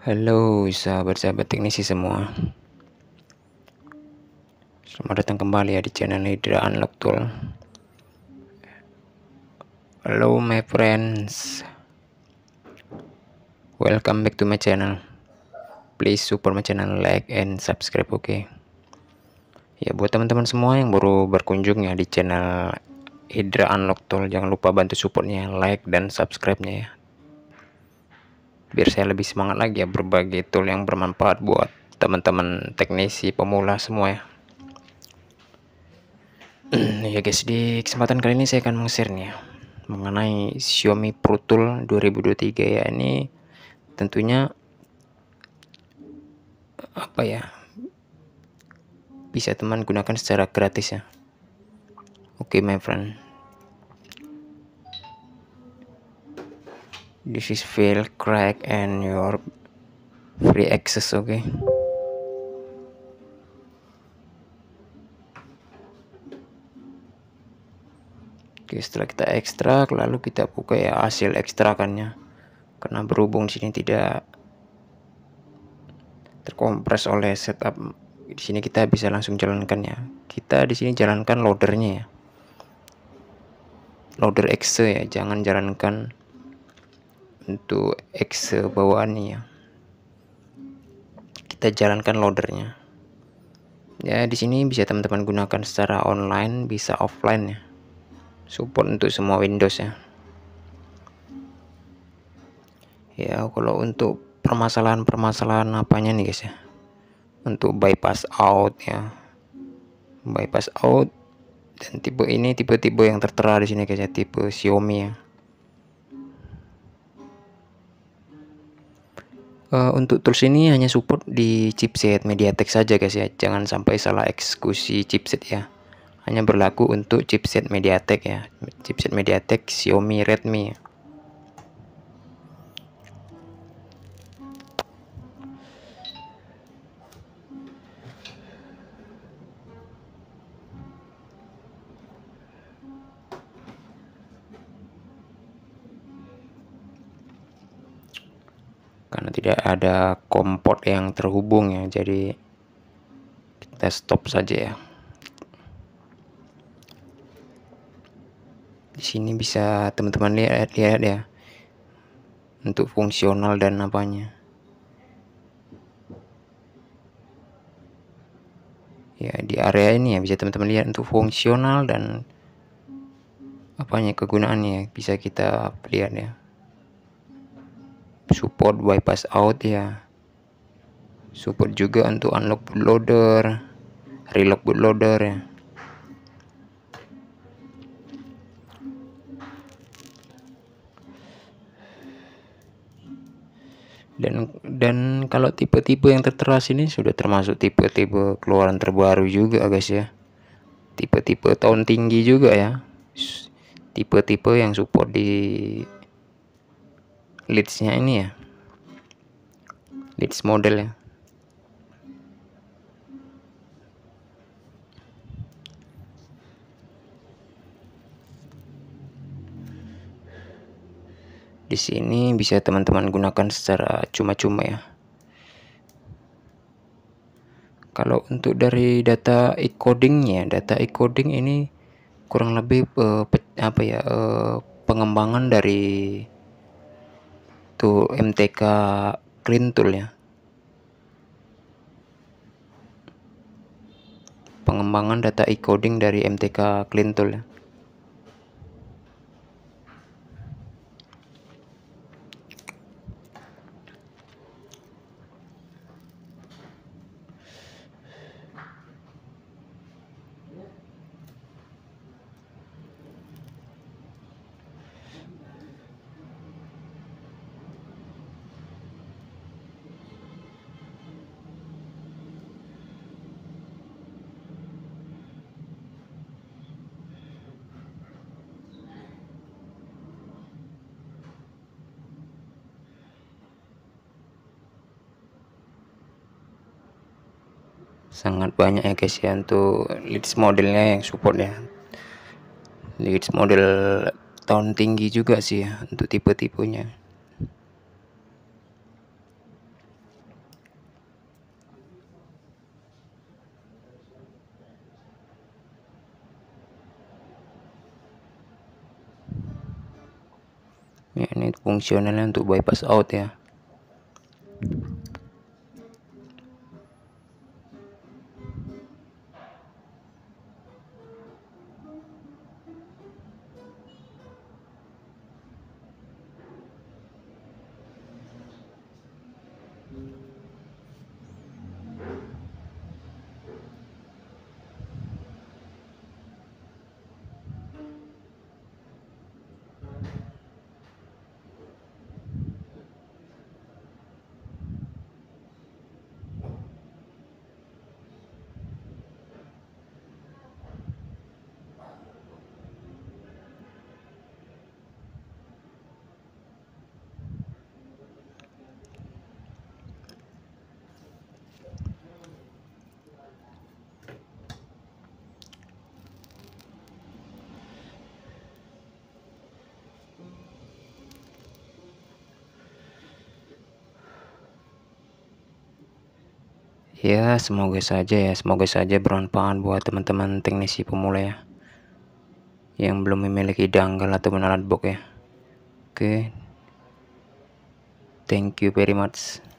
Halo sahabat-sahabat teknisi semua Selamat datang kembali ya di channel Hydra Unlock Tool Hello my friends Welcome back to my channel Please support my channel like and subscribe oke okay? Ya buat teman-teman semua yang baru berkunjung ya di channel Hydra Unlock Tool Jangan lupa bantu supportnya like dan subscribe-nya ya biar saya lebih semangat lagi ya berbagi tool yang bermanfaat buat teman-teman teknisi pemula semua ya ya guys di kesempatan kali ini saya akan mengusir nih ya mengenai Xiaomi Pro Tool 2023 ya ini tentunya apa ya bisa teman gunakan secara gratis ya oke okay, my friend this is fail crack and your free access okay Oke, setelah kita ekstrak lalu kita buka ya hasil ekstrakannya karena berhubung sini tidak terkompres oleh setup di sini kita bisa langsung jalankan ya kita di sini jalankan loadernya ya loader exe ya jangan jalankan untuk X bawaan ya kita jalankan loadernya ya di sini bisa teman-teman gunakan secara online bisa offline ya support untuk semua Windows ya ya kalau untuk permasalahan-permasalahan apanya nih guys ya untuk bypass out ya bypass out dan tipe ini tipe-tipe yang tertera di sini guys ya tipe Xiaomi ya Uh, untuk tools ini hanya support di chipset MediaTek saja guys ya. Jangan sampai salah eksekusi chipset ya. Hanya berlaku untuk chipset MediaTek ya. Chipset MediaTek, Xiaomi, Redmi. karena tidak ada kompor yang terhubung ya jadi kita stop saja ya di sini bisa teman-teman lihat lihat ya untuk fungsional dan apanya ya di area ini ya bisa teman-teman lihat untuk fungsional dan apanya kegunaannya ya, bisa kita lihat ya support bypass out ya support juga untuk unlock bootloader reload bootloader ya dan dan kalau tipe-tipe yang tertera sini sudah termasuk tipe-tipe keluaran terbaru juga guys ya tipe-tipe tahun tinggi juga ya tipe-tipe yang support di leadsnya ini ya leads model ya di sini bisa teman-teman gunakan secara cuma-cuma ya kalau untuk dari data encodingnya ya, data encoding ini kurang lebih uh, apa ya uh, pengembangan dari itu MTK clean tool ya pengembangan data e-coding dari MTK clean tool ya sangat banyak ya guys ya untuk leads modelnya yang support ya leads model tahun tinggi juga sih ya untuk tipe-tipenya ya ini fungsionalnya untuk bypass out ya Mm-hmm. Ya, semoga saja ya, semoga saja bermanfaat buat teman-teman teknisi pemula ya. Yang belum memiliki dangkal atau alat box ya. Oke. Okay. Thank you very much.